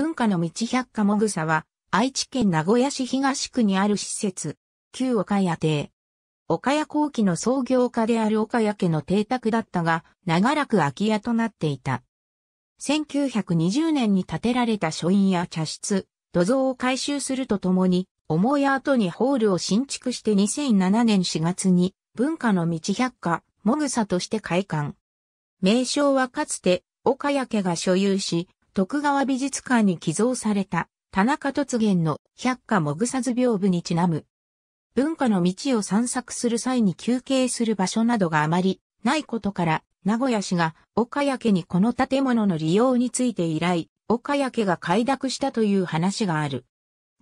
文化の道百科もぐさは、愛知県名古屋市東区にある施設、旧岡屋邸。岡屋後期の創業家である岡屋家の邸宅だったが、長らく空き家となっていた。1920年に建てられた書院や茶室、土蔵を改修するとともに、重い跡にホールを新築して2007年4月に、文化の道百科、もぐさとして開館。名称はかつて、岡谷家が所有し、徳川美術館に寄贈された田中突元の百花もぐさ図屏風にちなむ。文化の道を散策する際に休憩する場所などがあまりないことから、名古屋市が岡谷家にこの建物の利用について依頼、岡谷家が快諾したという話がある。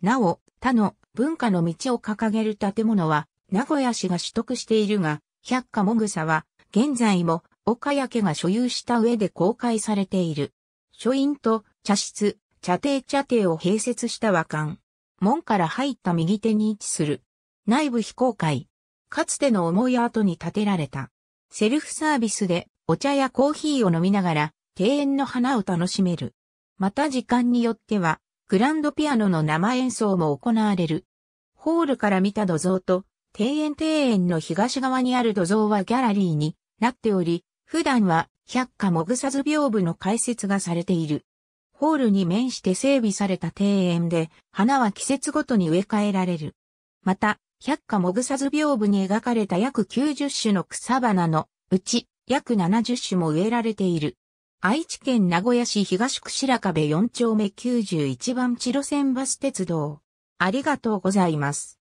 なお、他の文化の道を掲げる建物は、名古屋市が取得しているが、百花もぐさは、現在も岡谷家が所有した上で公開されている。書院と茶室、茶亭茶亭を併設した和館。門から入った右手に位置する。内部非公開。かつての思い跡に建てられた。セルフサービスでお茶やコーヒーを飲みながら庭園の花を楽しめる。また時間によってはグランドピアノの生演奏も行われる。ホールから見た土蔵と庭園庭園の東側にある土蔵はギャラリーになっており、普段は百科もぐさ図屏風の解説がされている。ホールに面して整備された庭園で、花は季節ごとに植え替えられる。また、百花もぐさ図屏風に描かれた約90種の草花のうち約70種も植えられている。愛知県名古屋市東区白壁4丁目91番地路線バス鉄道。ありがとうございます。